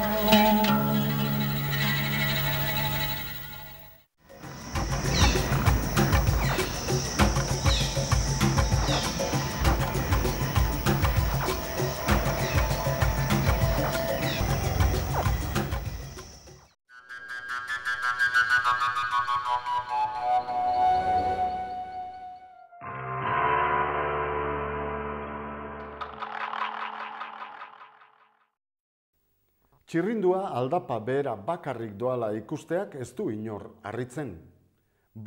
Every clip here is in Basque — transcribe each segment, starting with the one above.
Yeah. Txirrindua aldapa behera bakarrik doala ikusteak ez du inor harritzen.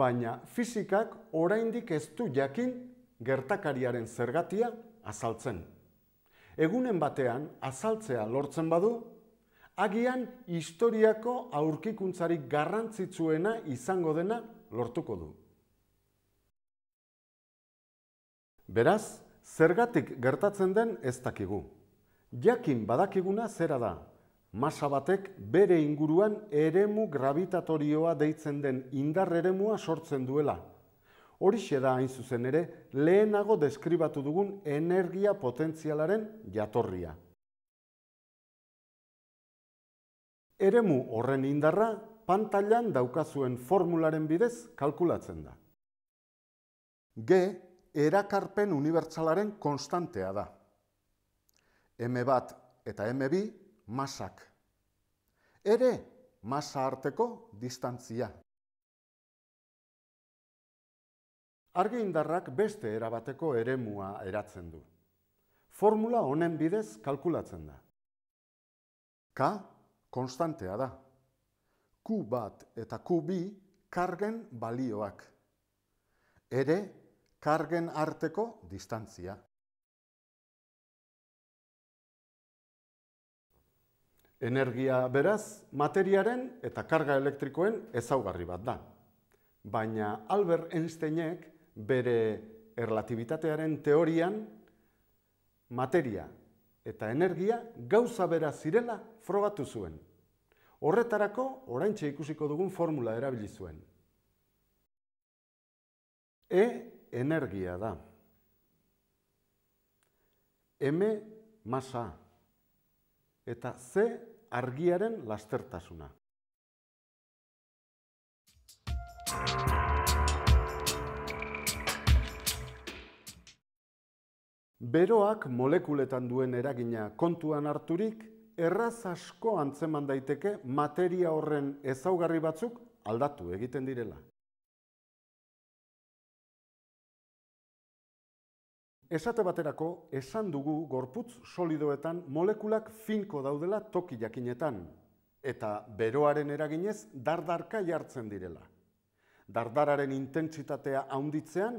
Baina fizikak oraindik ez du jakin gertakariaren zergatia azaltzen. Egunen batean azaltzea lortzen badu, agian historiako aurkikuntzarik garrantzitsuena izango dena lortuko du. Beraz, zergatik gertatzen den ez dakigu. Jakin badakiguna zera da, masa batek bere inguruan eremu gravitatorioa deitzen den indar eremua sortzen duela. Horixe da hain zuzen ere, lehenago deskribatu dugun energia potentzialaren jatorria. Eremu horren indarra pantailan daukazuen formularen bidez kalkulatzen da. G erakarpen unibertsalaren konstantea da. M bat eta M bi masak. Ere masa arteko distantzia. Argi indarrak beste erabateko eremua eratzen du. Formula honen bidez kalkulatzen da. K konstantea da. Q bat eta Q bi kargen balioak. Ere kargen arteko distantzia. Energia beraz, materiaren eta karga elektrikoen ezaugarri bat da. Baina Albert Einsteinek bere erlatibitatearen teorian materia eta energia gauza bera zirela frogatu zuen. Horretarako oraintxe ikusiko dugun formula erabili zuen. E energia da. M masa eta C Argiaren lastertasuna. Beroak molekuletan duen eragina kontuan harturik, erraz asko antzeman daiteke materia horren ezaugarri batzuk aldatu egiten direla. esate baterako esan dugu gorputz solidoetan molekulak finko daudela toki jakinetan eta beroaren eraginez dardarka jartzen direla. Dardararen intentsitatea haunditzean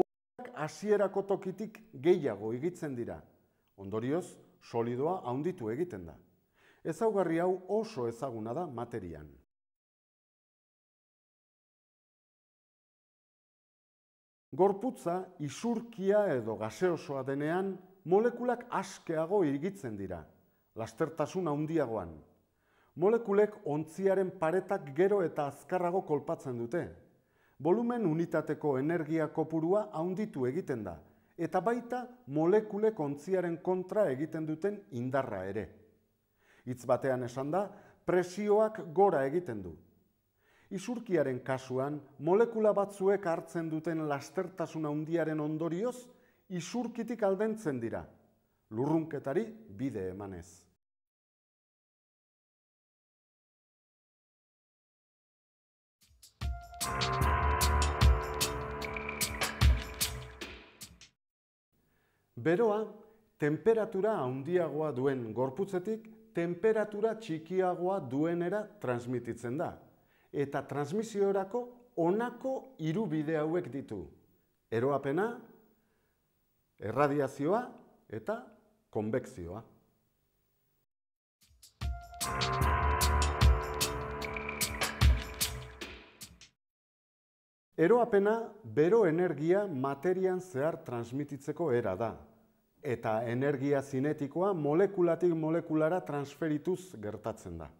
molekulak hasierako tokitik gehiago igitzen dira. Ondorioz, solidoa haunditu egiten da. Ezaugarri hau oso ezaguna da materian. Gorputza isurkia edo gaseosoa denean molekulak askeago irgitzen dira, lastertasun handiagoan. Molekulek ontziaren paretak gero eta azkarrago kolpatzen dute. Volumen unitateko energia kopurua handitu egiten da, eta baita molekulek ontziaren kontra egiten duten indarra ere. Hitz batean esan da, presioak gora egiten du, isurkiaren kasuan, molekula batzuek hartzen duten lastertasuna handiaren ondorioz, isurkitik aldentzen dira, lurrunketari bide emanez. Beroa, temperatura handiagoa duen gorputzetik, temperatura txikiagoa duenera transmititzen da, eta transmisiorako onako hiru bide hauek ditu. Eroapena, erradiazioa eta konbekzioa. Eroapena bero energia materian zehar transmititzeko era da eta energia zinetikoa molekulatik molekulara transferituz gertatzen da.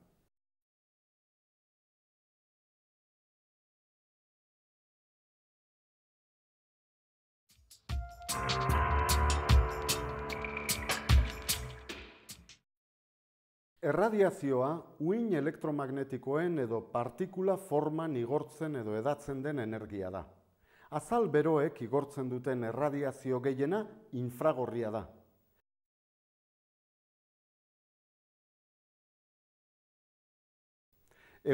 Erradiazioa uin elektromagnetikoen edo partikula forman igortzen edo edatzen den energia da. Azal beroek igortzen duten erradiazio gehiena infragorria da.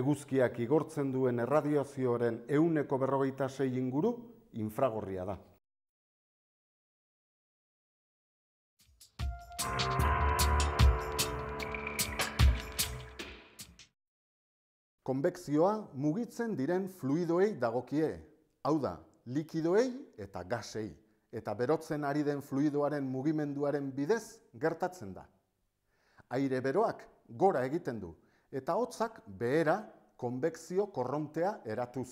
Eguzkiak igortzen duen erradiazioaren euneko berrogeita sei inguru infragorria da. konbekzioa mugitzen diren fluidoei dagokie. Hau da, likidoei eta gasei. Eta berotzen ari den fluidoaren mugimenduaren bidez gertatzen da. Aire beroak gora egiten du eta hotzak behera konbekzio korrontea eratuz.